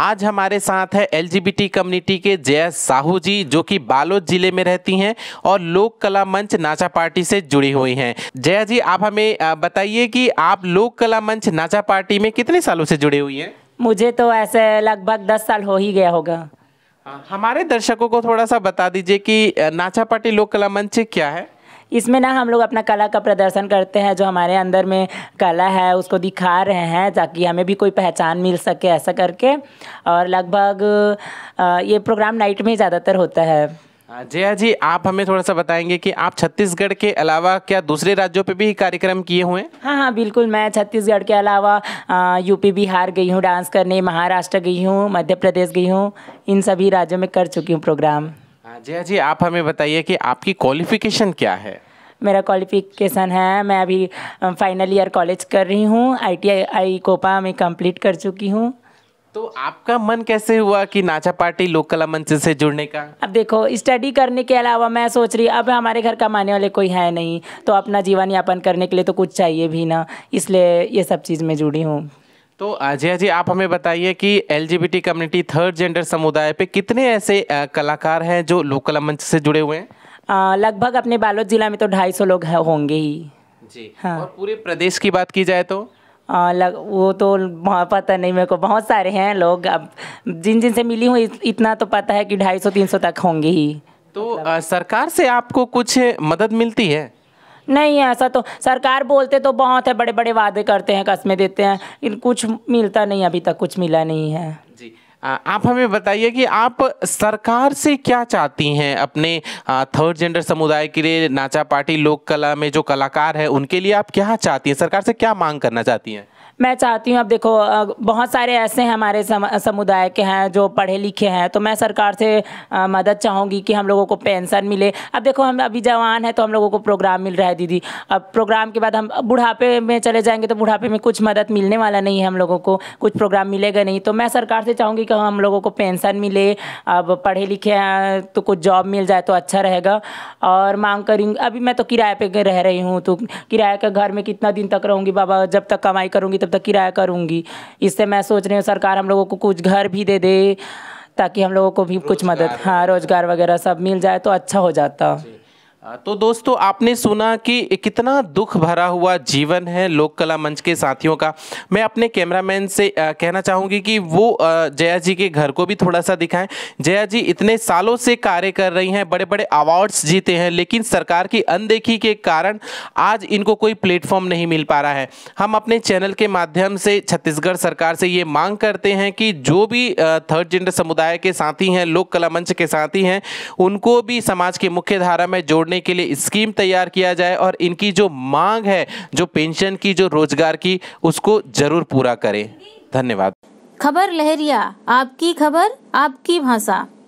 आज हमारे साथ है एलजीबीटी कम्युनिटी के जया साहू जी जो कि बालोद जिले में रहती हैं और लोक कला मंच नाचा पार्टी से जुड़ी हुई हैं जया जी आप हमें बताइए कि आप लोक कला मंच नाचा पार्टी में कितने सालों से जुड़ी हुई हैं मुझे तो ऐसे लगभग दस साल हो ही गया होगा हाँ, हमारे दर्शकों को थोड़ा सा बता दीजिए कि नाचा पार्टी लोक कला मंच क्या है इसमें ना हम लोग अपना कला का प्रदर्शन करते हैं जो हमारे अंदर में कला है उसको दिखा रहे हैं ताकि हमें भी कोई पहचान मिल सके ऐसा करके और लगभग ये प्रोग्राम नाइट में ज़्यादातर होता है जया जी आप हमें थोड़ा सा बताएंगे कि आप छत्तीसगढ़ के अलावा क्या दूसरे राज्यों पे भी कार्यक्रम किए हुए हैं हाँ हाँ बिल्कुल मैं छत्तीसगढ़ के अलावा यूपी बिहार गई हूँ डांस करने महाराष्ट्र गई हूँ मध्य प्रदेश गई हूँ इन सभी राज्यों में कर चुकी हूँ प्रोग्राम हाँ, जया जी आप हमें बताइए कि आपकी क्वालिफिकेशन क्या है मेरा क्वालिफिकेशन है मैं अभी फाइनल ईयर कॉलेज कर रही हूँ I T I I COPA में कंप्लीट कर चुकी हूँ तो आपका मन कैसे हुआ कि नाचा पार्टी लोक कला मंच से जुड़ने का अब देखो स्टडी करने के अलावा मैं सोच रही अब हमारे घर का माने वाले कोई है नहीं तो अपना जीवन यापन करने के लिए तो कुछ चाहिए भी ना इसलिए ये सब चीज़ में जुड़ी हूँ तो अजय जी आप हमें बताइए कि एल कम्युनिटी थर्ड जेंडर समुदाय पे कितने ऐसे कलाकार हैं जो लोकल मंच से जुड़े हुए हैं लगभग अपने बालोद ज़िला में तो ढाई सौ लोग होंगे ही जी हाँ और पूरे प्रदेश की बात की जाए तो आ, लग वो तो पता नहीं मेरे को बहुत सारे हैं लोग अब जिन जिन से मिली हूँ इतना तो पता है कि ढाई सौ तीन सौ तक होंगे ही तो आ, मतलब सरकार से आपको कुछ मदद मिलती है नहीं ऐसा तो सरकार बोलते तो बहुत है बड़े बड़े वादे करते हैं कस्में देते हैं लेकिन कुछ मिलता नहीं अभी तक कुछ मिला नहीं है जी आप हमें बताइए कि आप सरकार से क्या चाहती हैं अपने थर्ड जेंडर समुदाय के लिए नाचा पार्टी लोक कला में जो कलाकार है उनके लिए आप क्या चाहती हैं सरकार से क्या मांग करना चाहती हैं मैं चाहती हूँ अब देखो बहुत सारे ऐसे हमारे समुदाय के हैं जो पढ़े लिखे हैं तो मैं सरकार से मदद चाहूँगी कि हम लोगों को पेंशन मिले अब देखो हम अभी जवान है तो हम लोगों को प्रोग्राम मिल रहा है दीदी अब प्रोग्राम के बाद हम बुढ़ापे में चले जाएंगे तो बुढ़ापे में कुछ मदद मिलने वाला नहीं है हम लोगों को कुछ प्रोग्राम मिलेगा नहीं तो मैं सरकार से चाहूँगी कि हम लोगों को पेंशन मिले अब पढ़े लिखे हैं तो कुछ जॉब मिल जाए तो अच्छा रहेगा और मांग करूँगी अभी मैं तो किराए पर रह रही हूँ तो किराए का घर में कितना दिन तक रहूँगी बाबा जब तक कमाई करूँगी तब तक किराया करूँगी इससे मैं सोच रही हूँ सरकार हम लोगों को कुछ घर भी दे दे ताकि हम लोगों को भी कुछ मदद हाँ रोज़गार वगैरह सब मिल जाए तो अच्छा हो जाता तो दोस्तों आपने सुना कि कितना दुख भरा हुआ जीवन है लोक कला मंच के साथियों का मैं अपने कैमरामैन से कहना चाहूँगी कि वो जया जी के घर को भी थोड़ा सा दिखाएं जया जी इतने सालों से कार्य कर रही हैं बड़े बड़े अवार्ड्स जीते हैं लेकिन सरकार की अनदेखी के कारण आज इनको कोई प्लेटफॉर्म नहीं मिल पा रहा है हम अपने चैनल के माध्यम से छत्तीसगढ़ सरकार से ये मांग करते हैं कि जो भी थर्ड जेंडर समुदाय के साथी हैं लोक कला मंच के साथी हैं उनको भी समाज की मुख्य धारा में जोड़ जोड़ने के लिए स्कीम तैयार किया जाए और इनकी जो मांग है जो पेंशन की जो रोजगार की उसको जरूर पूरा करें धन्यवाद खबर लहरिया आपकी खबर आपकी भाषा